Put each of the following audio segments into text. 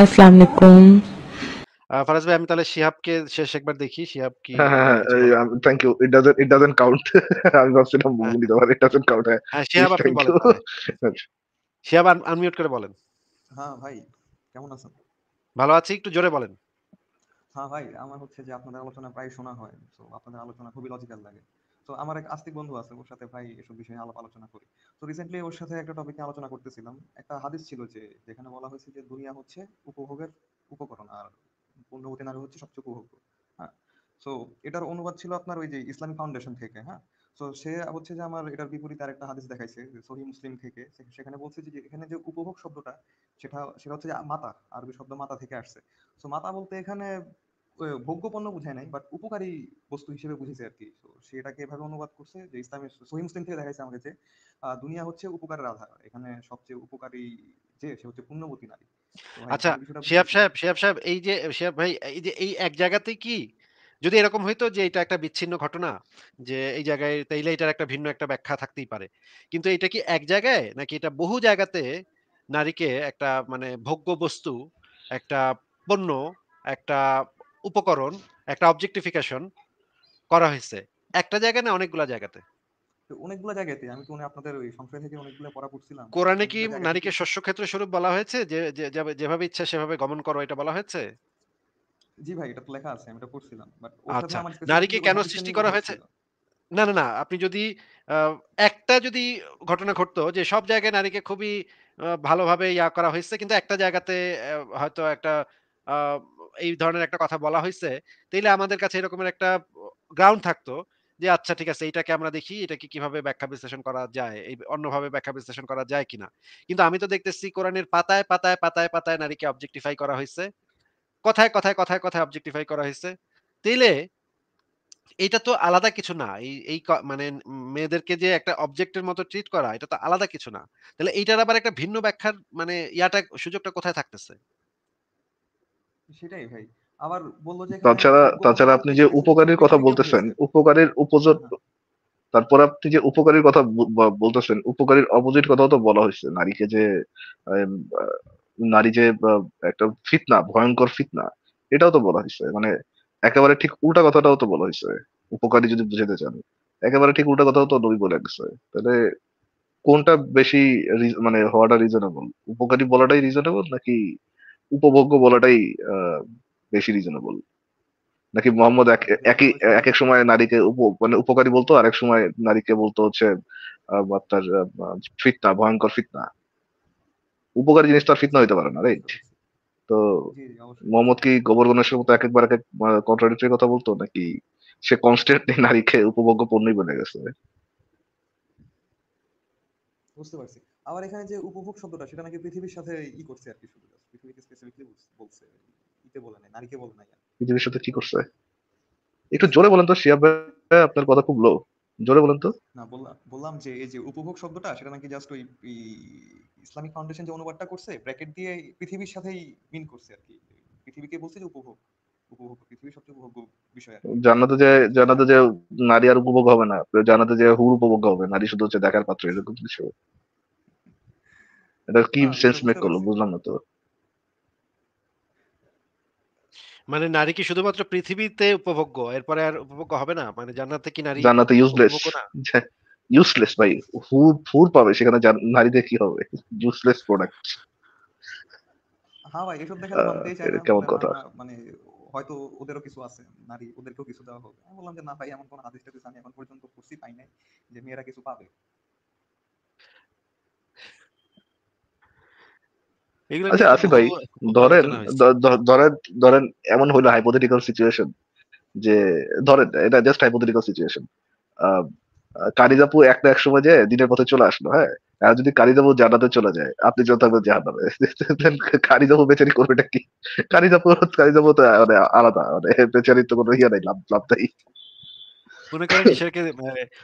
আসসালামু আলাইকুম ফারাজ ভাই আমি তাহলে শিহাবকে শেষ একবার দেখি শিহাব কি thank you it doesn't it doesn't count আমি ভাবছিলাম ইট ডাজন্ট কাউন্ট হ্যাঁ শিহাব আপনি বলেন আচ্ছা। শিহাব আনমিউট করে বলেন হ্যাঁ ভাই কেমন আছেন ভালো আছি একটু জোরে বলেন হ্যাঁ ভাই আমার হচ্ছে যে আপনাদের আলোচনা প্রায় শোনা হয় তো আপনাদের আলোচনা খুবই লজিক্যাল লাগে তো আমার এক আস্তিক বন্ধু আছে ওর সাথে ভাই এসব বিষয়ে আলাপ আলোচনা করি তো রিসেন্টলি ওর সাথে একটা টপিক আলোচনা করতেছিলাম একটা হাদিস ছিল যে যেখানে বলা হয়েছে যে দুনিয়া হচ্ছে উপভোগের উপকরণ আর পূর্ণবতী নারী হচ্ছে সবচেয়ে উপভোগ্য হ্যাঁ সো এটার অনুবাদ ছিল আপনার ওই যে ইসলামিক ফাউন্ডেশন থেকে হ্যাঁ তো সে হচ্ছে যে আমার এটার বিপরীতে আরেকটা হাদিস দেখাইছে সহি মুসলিম থেকে সেখানে বলছে যে এখানে যে উপভোগ শব্দটা সেটা সেটা হচ্ছে মাতা আরবি শব্দ মাতা থেকে আসছে তো মাতা বলতে এখানে ভোগ্যপণ্য বুঝায় নাই বাট উপকারী বস্তু হিসেবে বুঝেছে আর কি তো সেটাকে এভাবে অনুবাদ করছে যে ইসলামের সহি মুসলিম থেকে দেখাইছে আমাকে যে দুনিয়া হচ্ছে উপকারের আধার এখানে সবচেয়ে উপকারী যে সে হচ্ছে পুণ্যবতী নারী আচ্ছা শিয়াব সাহেব শিয়াব সাহেব এই যে শিয়াব ভাই এই যে এই এক জায়গাতে কি যদি এরকম হইতো যে এটা একটা বিচ্ছিন্ন ঘটনা যে এই জায়গায় তাইলে এটার একটা ভিন্ন একটা ব্যাখ্যা থাকতেই পারে কিন্তু এটা কি এক জায়গায় নাকি এটা বহু জায়গাতে নারীকে একটা মানে ভোগ্য বস্তু একটা পণ্য একটা উপকরণ একটা অবজেক্টিফিকেশন করা হয়েছে একটা জায়গা না জায়গাতে অনেকগুলো জায়গাতে আমি তো আপনাদের ওই থেকে অনেকগুলো পড়া পড়ছিলাম কোরআনে কি নারীকে শস্য ক্ষেত্র স্বরূপ বলা হয়েছে যে যেভাবে ইচ্ছা সেভাবে গমন করো এটা বলা হয়েছে জি ভাই এটা তো লেখা আছে আমি এটা পড়ছিলাম বাট আচ্ছা নারীকে কেন সৃষ্টি করা হয়েছে না না না আপনি যদি একটা যদি ঘটনা ঘটতো যে সব জায়গায় নারীকে খুবই ভালোভাবে ইয়া করা হয়েছে কিন্তু একটা জায়গাতে হয়তো একটা এই ধরনের একটা কথা বলা হয়েছে তাইলে আমাদের কাছে এরকমের একটা গ্রাউন্ড থাকতো যে আচ্ছা ঠিক আছে এটাকে আমরা দেখি এটাকে কিভাবে ব্যাখ্যা বিশ্লেষণ করা যায় এই অন্যভাবে ব্যাখ্যা বিশ্লেষণ করা যায় কিনা কিন্তু আমি তো দেখতেছি কোরআনের পাতায় পাতায় পাতায় পাতায় নারীকে অবজেক্টিফাই করা হয়েছে কথায় কথায় কথায় কথায় অবজেক্টিফাই করা হয়েছে তাইলে এটা তো আলাদা কিছু না এই এই মানে মেয়েদেরকে যে একটা অবজেক্টের মতো ট্রিট করা এটা তো আলাদা কিছু না তাহলে এইটার আবার একটা ভিন্ন ব্যাখ্যার মানে ইয়াটা সুযোগটা কোথায় থাকতেছে সেটাই ভাই আবার বললো যে তাছাড়া তাছাড়া আপনি যে উপকারের কথা বলতেছেন উপকারের উপজোট হ্যাঁ। তারপর আপনি যে উপকারের কথা বলতেছেন উপকারের অপোজিট কথাও তো বলা হয়েছে নারীকে যে নারী যে একটা ফিতনা ভয়ঙ্কর ফিতনা এটাও তো বলা হয়েছে মানে একেবারে ঠিক উল্টা কথাটাও তো বলা হয়েছে উপকারী যদি বুঝাতে চান একেবারে ঠিক উল্টা কথাও তো নবী বলে গেছে তাহলে কোনটা বেশি মানে হওয়াটা রিজনেবল উপকারী বলাটাই রিজনেবল নাকি উপভোগ্য বলাটাই বেশি রিজনেবল নাকি মোহাম্মদ একই এক এক সময় নারীকে মানে উপকারী বলতো আর এক সময় নারীকে বলতো হচ্ছে আপনার ফিতনা ভয়ঙ্কর ফিতনা উপকারী আর ফিতনা হইতে পারে না রাইট তো মোহাম্মদ কি গোবর গণেশের মতো এক একবার এক কন্ট্রাডিক্টরি কথা বলতো নাকি সে কনস্ট্যান্টলি নারীকে উপভোগ্য পণ্যই বলে গেছে বুঝতে পারছি আবার এখানে যে উপভোগ শব্দটা সেটা নাকি পৃথিবীর সাথে ই করছে আর কি শুধু পৃথিবীকে স্পেসিফিকলি বলছে ইতে বলে নাই নারীকে বলে নাই পৃথিবীর সাথে কি করছে একটু জোরে বলেন তো শিয়াব আপনার কথা খুব লো জোরে বলেন তো না বললাম বললাম যে এই যে উপভোগ শব্দটা সেটা নাকি জাস্ট ওই ইসলামিক ফাউন্ডেশন যে অনুবাদটা করছে ব্র্যাকেট দিয়ে পৃথিবীর সাথেই মিন করছে আর কি পৃথিবীকে বলছে যে উপভোগ উপভোগ পৃথিবীর সবচেয়ে উপভোগ বিষয় জান্নাতে যে জানাতে যে নারী আর উপভোগ হবে না জানাতে যে হুর উপভোগ হবে নারী শুধু হচ্ছে দেখার পাত্র এরকম কিছু এটা কি সেন্স মেক করলো বুঝলাম না তো মানে নারী কি শুধুমাত্র পৃথিবীতে উপভোগ্য এরপরে আর উপভোগ্য হবে না মানে জান্নাতে কি নারী জান্নাতে ইউজলেস ইউজলেস ভাই ফুর পাবে সেখানে নারীদের কি হবে ইউজলেস প্রোডাক্ট হ্যাঁ ভাই এসব কেমন কথা মানে হয়তো ওদেরও কিছু আছে নারী ওদেরকেও কিছু দেওয়া হবে আমি বললাম যে না ভাই এমন কোনো আদেশটা আমি এখন পর্যন্ত পড়ছি পাই নাই যে মেয়েরা কিছু পাবে আচ্ছা আসিফ ভাই ধরেন ধরেন ধরেন এমন হলো হাইপোথেটিক্যাল সিচুয়েশন যে ধরেন এটা জাস্ট হাইপোথেটিক্যাল সিচুয়েশন কারিজাপু একটা এক সময় যে দিনের পথে চলে আসলো হ্যাঁ আর যদি কারিজাপু জানাতে চলে যায় আপনি যত থাকবেন কারিজাপু বেচারি করবেটা কি কারিজাপু কারিজাপু তো মানে আলাদা মানে বেচারি তো কোনো ইয়ে নাই লাভ লাভ নাই মনে করেন ঈশ্বরকে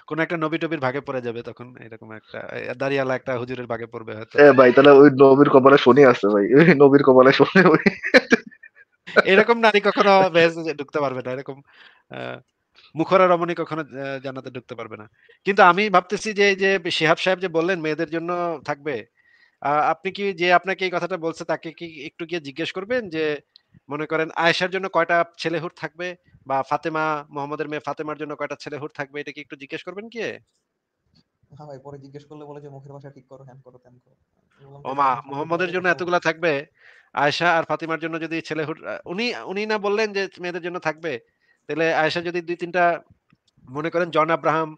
কোন একটা নবী টবির ভাগে পড়ে যাবে তখন এরকম একটা দাঁড়িয়ালা একটা হুজুরের ভাগে পড়বে হয়তো এ ভাই তাহলে ওই নবীর কপালে শনি আছে ভাই ওই নবীর কপালে শনি ওই এরকম নারী কখনো ঢুকতে পারবে না এরকম মুখরা রমণী কখনো জানাতে ঢুকতে পারবে না কিন্তু আমি ভাবতেছি যে যে শেহাব সাহেব যে বললেন মেয়েদের জন্য থাকবে আপনি কি যে আপনাকে এই কথাটা বলছে তাকে কি একটু গিয়ে জিজ্ঞেস করবেন যে মনে করেন আয়েশার জন্য কয়টা ছেলেহুর থাকবে বা ফাতেমা মোহাম্মদের মেয়ে ফাতেমার জন্য কয়টা ছেলে হুর থাকবে এটা কি একটু জিজ্ঞেস করবেন কি হ্যাঁ ভাই পরে জিজ্ঞেস করলে বলে যে মুখের ভাষা ঠিক করো হ্যান করো করো ওমা হ্যাঁ, মোহাম্মদের জন্য এতগুলা থাকবে আয়েশা আর ফাতিমার জন্য যদি ছেলে উনি উনি না বললেন যে মেয়েদের জন্য থাকবে তাহলে আয়েশা যদি দুই তিনটা মনে করেন জন আব্রাহাম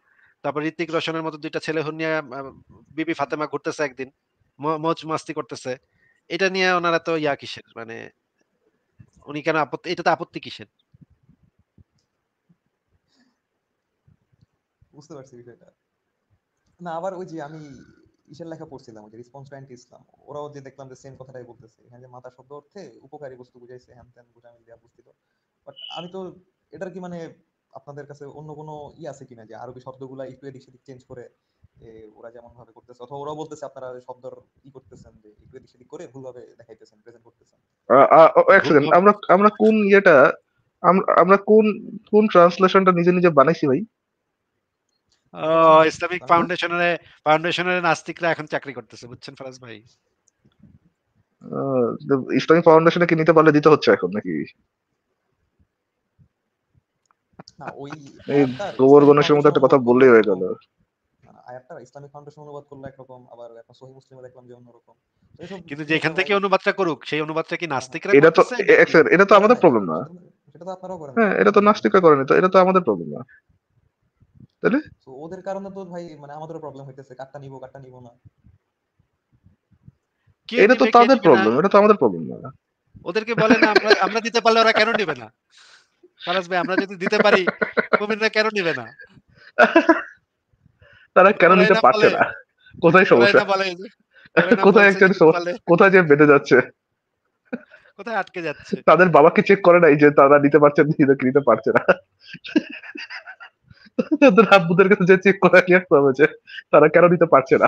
তারপর ঋত্বিক রোশনের মতো দুইটা ছেলে নিয়ে বিবি ফাতেমা ঘুরতেছে একদিন মজ মাস্তি করতেছে এটা নিয়ে ওনারা তো ইয়া কিসের মানে উনি কেন আপত্তি এটা তো আপত্তি কিসের বুঝতে পারছি বিষয়টা না আবার ওই যে আমি ইসের লেখা পড়ছিলাম ওই যে রিসপন্স টু ইসলাম ওরাও যে দেখলাম যে সেম কথাটাই বলতেছে এখানে যে মাথা শব্দ অর্থে উপকারী বস্তু বুঝাইছে হ্যান ত্যান বুঝা আমি দেওয়া বুঝতে বাট আমি তো এটার কি মানে আপনাদের কাছে অন্য কোনো ই আছে কিনা যে আরবি শব্দগুলা একটু এদিক সেদিক চেঞ্জ করে ওরা যেমন ভাবে করতেছে অথবা ওরাও বলতেছে আপনারা শব্দ ই করতেছেন যে একটু এদিক সেদিক করে ভুলভাবে দেখাইতেছেন প্রেজেন্ট করতেছেন আমরা আমরা কোন ইয়েটা আমরা কোন কোন ট্রান্সলেশনটা নিজে নিজে বানাইছি ভাই ইসলামিক ফাউন্ডেশনের ফাউন্ডেশনের নাস্তিকরা এখন চাকরি করতেছে বুঝছেন ফরাজ ভাই ইসলামিক ফাউন্ডেশনে কি নিতে পারলে দিতে হচ্ছে এখন নাকি গোবর গণেশের একটা কথা বললেই হয়ে গেল আয়াতটা ইসলামিক ফাউন্ডেশন অনুবাদ করলে একরকম আবার সহি মুসলিমে দেখলাম যে অন্যরকম কিন্তু যেখান থেকে অনুবাদটা করুক সেই অনুবাদটা কি নাস্তিকরা এটা তো এটা তো আমাদের প্রবলেম হ্যাঁ, না এটা তো আপনারাও করেন হ্যাঁ এটা তো নাস্তিকরা করেন এটা তো আমাদের প্রবলেম না তাহলে ওদের কারণে তো ভাই মানে আমাদেরও প্রবলেম হইতেছে কাটটা নিব কাটটা নিব না এটা তো তাদের প্রবলেম এটা তো আমাদের প্রবলেম না ওদেরকে বলে আমরা আমরা দিতে পারলে ওরা কেন নেবে না ফারাজ ভাই আমরা যদি দিতে পারি কবিরা কেন নেবে না তারা কেন নিতে পারছে না কোথায় সমস্যা কোথায় একজন কোথায় যে বেঁধে যাচ্ছে কোথায় আটকে যাচ্ছে তাদের বাবাকে চেক করে নাই যে তারা নিতে পারছে নিতে পারছে না তোর আব্বুদের কাছে যে চেক করে নিয়ে আসতে হবে যে তারা কেন নিতে পারছে না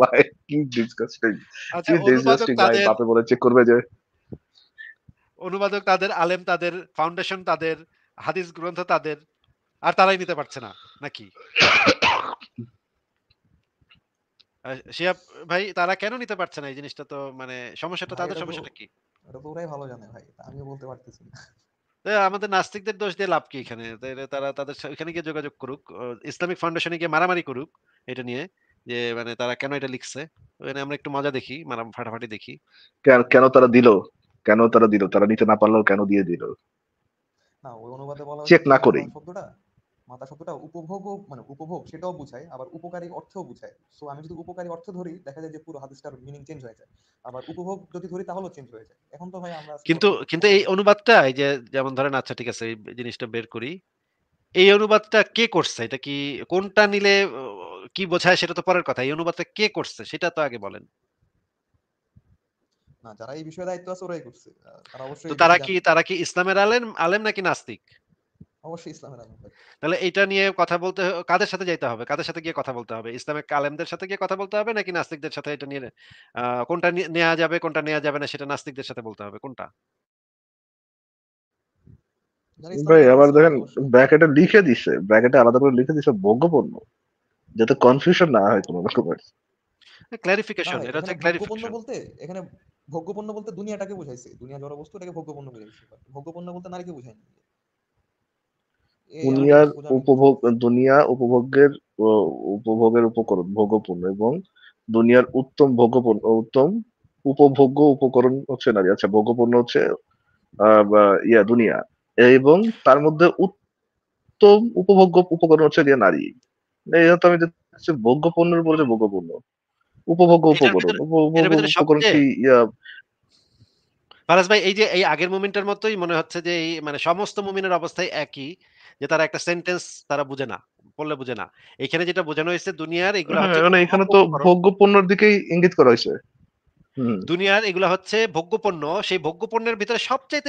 ভাই কি ডিসকাস্টিং আচ্ছা, কি ডিসকাস্টিং ভাই বাপে বলে চেক করবে যে অনুবাদক তাদের আলেম তাদের ফাউন্ডেশন তাদের হাদিস গ্রন্থ তাদের আর তারাই নিতে পারছে না নাকি শিয়াব ভাই তারা কেন নিতে পারছে না এই জিনিসটা তো মানে সমস্যাটা তাদের সমস্যাটা কি ওরা তো ওরাই ভালো জানে ভাই আমি বলতে পারতেছি না আমাদের নাস্তিকদের দোষ দিয়ে লাভ কি এখানে তারা তাদের এখানে গিয়ে যোগাযোগ করুক ইসলামিক ফাউন্ডেশনে গিয়ে মারামারি করুক এটা নিয়ে যে মানে তারা কেন এটা লিখছে আমরা একটু মজা দেখি মারাম ফাটাফাটি দেখি কেন তারা দিল কেন তারা দিল তারা নিতে না পারলেও কেন দিয়ে দিল চেক না করেই মাতা শব্দটা উপভোগও মানে উপভোগ সেটাও বুঝায় আবার উপকারী অর্থও বুঝায় সো আমি যদি উপকারী অর্থ ধরি দেখা যায় যে পুরো হাদিসটার মিনিং চেঞ্জ হয়ে যায় আবার উপভোগ যদি ধরি তাহলেও চেঞ্জ হয়ে যায় এখন তো ভাই আমরা কিন্তু কিন্তু এই অনুবাদটা এই যে যেমন ধরেন আচ্ছা ঠিক আছে এই জিনিসটা বের করি এই অনুবাদটা কে করছে এটা কি কোনটা নিলে কি বোঝায় সেটা তো পরের কথা এই অনুবাদটা কে করছে সেটা তো আগে বলেন না যারা এই বিষয়ে দায়িত্ব আছে ওরাই করছে তারা অবশ্যই তারা কি তারা কি ইসলামের আলেম আলেম নাকি নাস্তিক অবশ্যই ইসলামের আলেম তাহলে এটা নিয়ে কথা বলতে কাদের সাথে যাইতে হবে কাদের সাথে গিয়ে কথা বলতে হবে ইসলামের আলেমদের সাথে গিয়ে কথা বলতে হবে নাকি নাস্তিকদের সাথে এটা নিয়ে কোনটা নেওয়া যাবে কোনটা নেওয়া যাবে না সেটা নাস্তিকদের সাথে বলতে হবে কোনটা ভাই আবার দেখেন ব্র্যাকেটে লিখে দিছে ব্র্যাকেটে আলাদা করে লিখে দিছে ভোগ্যপণ্য যাতে কনফিউশন না হয় কোনো রকমের ক্লারিফিকেশন এটা হচ্ছে ক্লারিফিকেশন বলতে এখানে ভোগ্যপণ্য বলতে দুনিয়াটাকে বোঝাইছে দুনিয়া জড় বস্তুটাকে ভোগ্যপণ্য বোঝাইছে ভোগ্যপণ্য বলতে নারীকে বোঝায়নি দুনিয়ার উপভোগ দুনিয়া উপভোগের উপভোগের উপকরণ ভোগপূর্ণ এবং দুনিয়ার উত্তম ভোগপূর্ণ উত্তম উপভোগ্য উপকরণ হচ্ছে নারী আচ্ছা ভোগপূর্ণ হচ্ছে ইয়া দুনিয়া এবং তার মধ্যে উত্তম উপভোগ্য উপকরণ হচ্ছে ইয়া নারী এই তো আমি দেখছি ভোগ্যপূর্ণের যে ভোগপূর্ণ উপভোগ্য উপকরণ উপকরণ কি ইয়া ভাই এই যে এই আগের মুমিনটার মতোই মনে হচ্ছে যে এই মানে সমস্ত মুমিনের অবস্থায় একই যে তারা একটা সেন্টেন্স তারা বুঝে না পড়লে বুঝে না এখানে যেটা বোঝানো হয়েছে দুনিয়ার এগুলো হ্যাঁ, মানে এখানে তো ভোগ্য পণ্যের দিকে ইঙ্গিত করা হয়েছে দুনিয়ার এগুলো হচ্ছে ভোগ্যপণ্য সেই ভোগ্যপণ্যের ভিতরে সবচেয়ে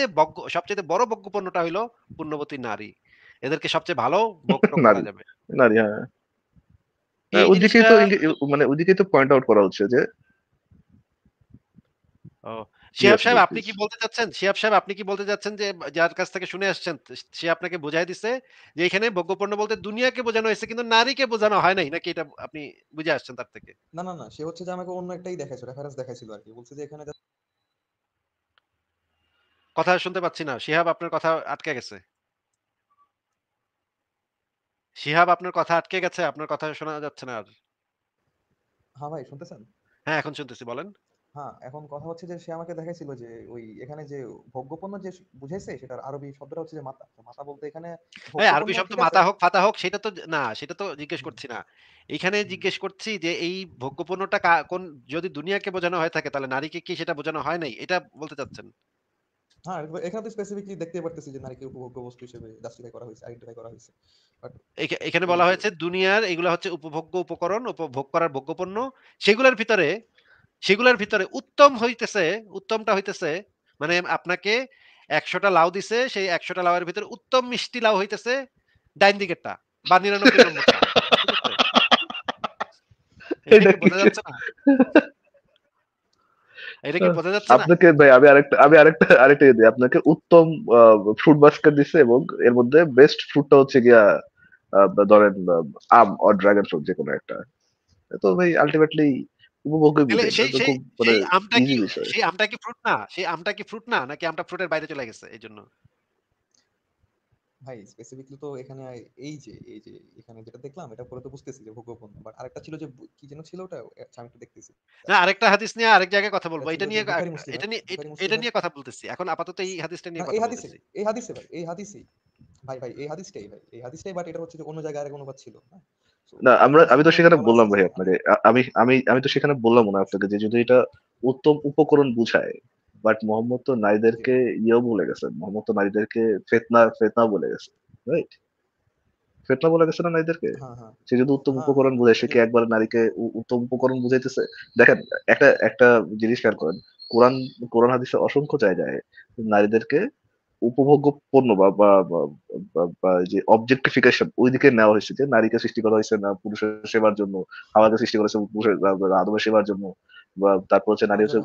সবচেয়ে বড় ভোগ্যপণ্যটা হলো পূর্ণবতী নারী এদেরকে সবচেয়ে ভালো নারী নারী হ্যাঁ, হ্যাঁ ওদিকে তো মানে ওদিকে তো পয়েন্ট আউট করা হচ্ছে যে শিহাব সাহেব আপনি কি বলতে চাচ্ছেন শিহাব সাহেব আপনি কি বলতে চাচ্ছেন যে যার কাছ থেকে শুনে আসছেন সে আপনাকে বোঝাই দিছে যে এখানে ভোগ্যপণ্য বলতে দুনিয়াকে বোঝানো হয়েছে কিন্তু নারীকে বোঝানো হয় নাই নাকি এটা আপনি বুঝে আসছেন তার থেকে না না না সে হচ্ছে যে আমাকে অন্য একটাই দেখাইছে রেফারেন্স দেখাইছিল আর কি বলছে যে এখানে কথা শুনতে পাচ্ছি না শিহাব আপনার কথা আটকে গেছে শিহাব আপনার কথা আটকে গেছে আপনার কথা শোনা যাচ্ছে না আর হ্যাঁ ভাই শুনতেছেন হ্যাঁ এখন শুনতেছি বলেন হ্যাঁ এখন কথা হচ্ছে যে সে আমাকে দেখাইছিল যে ওই এখানে যে ভোগ্যপণ্য যে বুঝেছে সেটার আরবি শব্দটা হচ্ছে যে মাতা মাতা বলতে এখানে হ্যাঁ, ভাই আরবি শব্দ মাতা হোক ফাতা হোক সেটা তো না সেটা তো জিজ্ঞেস করছি না এখানে জিজ্ঞেস করছি যে এই ভোগ্যপণ্যটা কোন যদি দুনিয়াকে বোঝানো হয় থাকে তাহলে নারীকে কি সেটা বোঝানো হয় নাই এটা বলতে চাচ্ছেন হ্যাঁ এখানে তো স্পেসিফিকলি দেখতে পারতেছি যে নারীকে উপভোগ্য বস্তু হিসেবে জাস্টিফাই করা হয়েছে আইডেন্টিফাই করা হয়েছে এখানে বলা হয়েছে দুনিয়ার এগুলো হচ্ছে উপভোগ্য উপকরণ উপভোগ করার ভোগ্যপণ্য সেগুলোর ভিতরে সেগুলোর ভিতরে উত্তম হইতেছে উত্তমটা হইতেছে মানে আপনাকে একশোটা লাউ দিছে সেই একশোটা লাউয়ের ভিতরে উত্তম মিষ্টি লাউ হইতেছে ডাইন দিকেরটা বা নিরানব্বই নম্বরটা এটা কি আপনাকে ভাই আমি আরেকটা আমি আরেকটা আরেকটা দিই আপনাকে উত্তম ফ্রুট এবং এর মধ্যে বেস্ট হচ্ছে গিয়া ধরেন আম ড্রাগন ফ্রুট একটা তো ভাই আলটিমেটলি উপভোগের মানে সেই আমটা কি সেই আমটা কি ফ্রুট না সেই আমটা কি ফ্রুট না নাকি আমটা ফ্রুটের বাইরে চলে গেছে এই জন্য ভাই স্পেসিফিকলি তো এখানে এই যে এই যে এখানে যেটা দেখলাম এটা পরে তো বুঝতেছি যে বাট আরেকটা ছিল যে কি যেন ছিল ওটা আচ্ছা, আমি একটু দেখতেছি না আরেকটা হাদিস নিয়ে আরেক জায়গায় কথা বলবো আচ্ছা, এটা নিয়ে এটা হ্যাঁ, নিয়ে এটা হ্যাঁ। নিয়ে কথা বলতেছি এখন আপাতত এই হাদিসটা নিয়ে এই হাদিসে এই হাদিসে ভাই এই হাদিসে ভাই ভাই এই হাদিসটাই ভাই এই হাদিসটাই বাট এটা হচ্ছে যে অন্য জায়গায় আরেক অনুবাদ ছিল হ্যাঁ না আমরা আমি তো সেখানে বললাম ভাই আপনাকে আমি আমি আমি তো সেখানে বললাম না আপনাকে যে যদি এটা উত্তম উপকরণ বুঝায় বাট মোহাম্মদ তো নারীদেরকে ইয়েও বলে গেছেন মোহাম্মদ তো নারীদেরকে ফেতনা ফেতনা বলে গেছে রাইট ফেতনা বলে গেছে না নারীদেরকে হ্যাঁ, হ্যাঁ। সে যদি উত্তম হ্যাঁ। উপকরণ বুঝায় সে কি একবার নারীকে উত্তম উপকরণ বুঝাইতেছে দেখেন একটা একটা জিনিস খেয়াল করেন কোরআন কোরআন হাদিসে অসংখ্য জায়গায় নারীদেরকে উপভোগ্য পণ্য বা যে অবজেক্টিফিকেশন দিকে নেওয়া হয়েছে যে নারীকে সৃষ্টি করা হয়েছে না পুরুষের সেবার জন্য হাওয়াকে সৃষ্টি করা হয়েছে পুরুষের আদমের সেবার জন্য বা তারপর হচ্ছে নারী হচ্ছে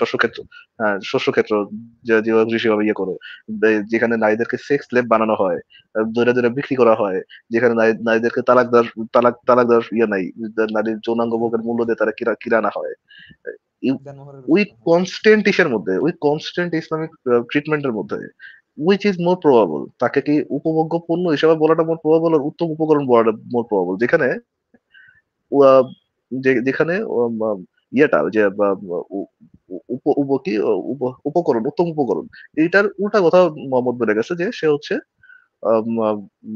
শস্যক্ষেত্র হ্যাঁ শস্যক্ষেত্র যেভাবে কৃষি ভাবে ইয়ে করো যেখানে নারীদেরকে সেক্স লেপ বানানো হয় দৈরা দৈরা বিক্রি করা হয় যেখানে নারীদেরকে তালাক দেওয়ার তালাক তালাক দেওয়ার ইয়ে নাই নারীর যৌনাঙ্গ ভোগের মূল্য দিয়ে তারা কিরা কিরানা হয় উই কনস্ট্যান্ট ইসের মধ্যে উই কনস্ট্যান্ট ইসলামিক ট্রিটমেন্টের মধ্যে উইচ ইজ মোর প্রবাবল তাকে কি উপভোগ্য পণ্য হিসাবে বলাটা মোর প্রবাবল আর উত্তম উপকরণ বলাটা মোর প্রবাবল যেখানে যেখানে ইয়েটা যে উপ উপকরণ উত্তম উপকরণ এটার উল্টা কথা মোহাম্মদ বলে গেছে যে সে হচ্ছে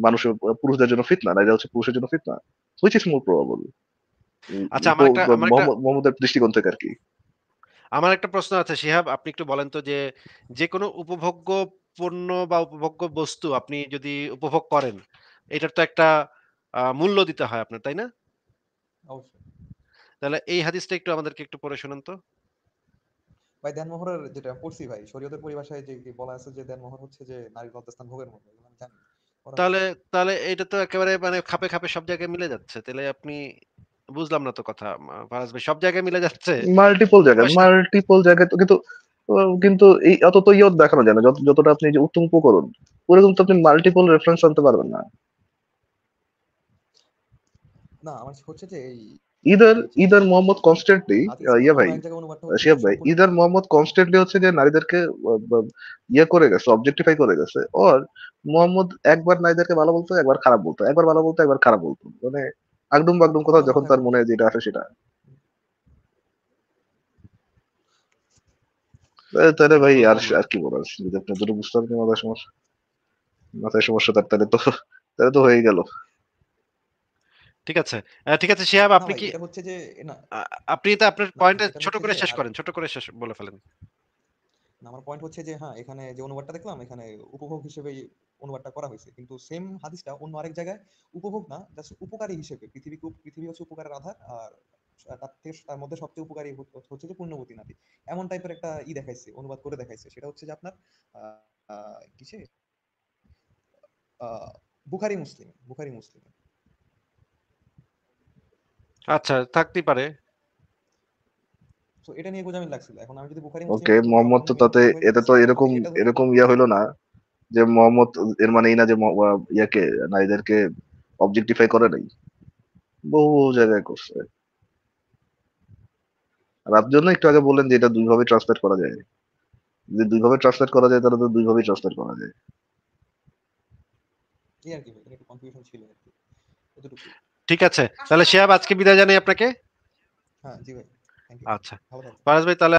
মানুষের পুরুষদের জন্য ফিতনা নারীরা হচ্ছে পুরুষের জন্য ফিতনা হুইচ ইজ মোর প্রবাবল আচ্ছা আমার একটা মোহাম্মদের দৃষ্টিকোণ থেকে আর কি আমার একটা প্রশ্ন আছে শিহাব আপনি একটু বলেন তো যে যে কোনো উপভোগ্য পণ্য বা উপভোগ্য বস্তু আপনি যদি উপভোগ করেন এটার তো একটা মূল্য দিতে হয় আপনার তাই না তাহলে এই হাদিসটা একটু আমাদেরকে একটু পড়ে শুনুন তো ভাই দেন মোহরের যেটা পড়ছি ভাই শরীয়তের পরিভাষায় যে বলা আছে যে দেন মোহর হচ্ছে যে নারীর গর্ভস্থান ভোগের মতো এগুলো আমি তাহলে তাহলে এটা তো একেবারে মানে খাপে খাপে সব জায়গায় মিলে যাচ্ছে তাহলে আপনি বুঝলাম না তো কথা ফারাজ ভাই সব জায়গায় মিলে যাচ্ছে মাল্টিপল জায়গায় মাল্টিপল জায়গায় কিন্তু কিন্তু এই অত তো ইয়ত দেখানো যায় না যতটা আপনি যে উত্তম উপকরণ ওরকম তো আপনি মাল্টিপল রেফারেন্স আনতে পারবেন না না আমার হচ্ছে যে এই ইদার ইদার মোহাম্মদ কনস্ট্যান্টলি আচ্ছা, ইয়া ভাই শিয়াব ভাই ইদার মোহাম্মদ কনস্ট্যান্টলি হচ্ছে যে নারীদেরকে ইয়ে করে গেছে অবজেক্টিফাই করে গেছে ওর মোহাম্মদ একবার নারীদেরকে ভালো বলতো একবার খারাপ বলতো একবার ভালো বলতো একবার খারাপ বলতো মানে আগডুম বাগডুম কথা যখন তার মনে যেটা আসে সেটা তাহলে ভাই আর আর কি বলার যদি আপনি দুটো বুঝতে পারেন মাথায় সমস্যা মাথায় সমস্যা তার তাহলে তো তাহলে তো হয়ে গেল ঠিক আছে ঠিক আছে শিহাব আপনি কি হচ্ছে যে আপনি তো আপনার পয়েন্টটা ছোট করে শেষ করেন ছোট করে শেষ বলে ফেলেন আমার পয়েন্ট হচ্ছে যে হ্যাঁ এখানে যে অনুবাদটা দেখলাম এখানে উপভোগ হিসেবে অনুবাদটা করা হয়েছে কিন্তু সেম হাদিসটা অন্য আরেক জায়গায় উপভোগ না জাস্ট উপকারী হিসেবে পৃথিবী পৃথিবী হচ্ছে উপকারের আধার আর তার থেকে তার মধ্যে সবচেয়ে উপকারী হচ্ছে যে পূর্ণবতী নাতি এমন টাইপের একটা ই দেখাইছে অনুবাদ করে দেখাইছে সেটা হচ্ছে যে আপনার কিসে বুখারি মুসলিম বুখারি মুসলিম আচ্ছা থাকতেই পারে এটা নিয়ে গোজামিল লাগছিল এখন আমি যদি বুখারী ওকে মোহাম্মদ তো তাতে এটা তো এরকম এরকম ইয়া হলো না যে মোহাম্মদ এর মানে না যে ইয়াকে নারীদেরকে অবজেক্টিফাই করে নাই বহু জায়গায় করছে আর আপনি জন্য একটু আগে বললেন যে এটা ভাবে ট্রান্সলেট করা যায় যদি দুইভাবে ট্রান্সলেট করা যায় তাহলে তো দুইভাবেই ট্রান্সলেট করা যায় ঠিক আছে তাহলে শেয়াব আজকে বিদায় জানাই আপনাকে হ্যাঁ জি ভাই আচ্ছা পারাজ ভাই তাহলে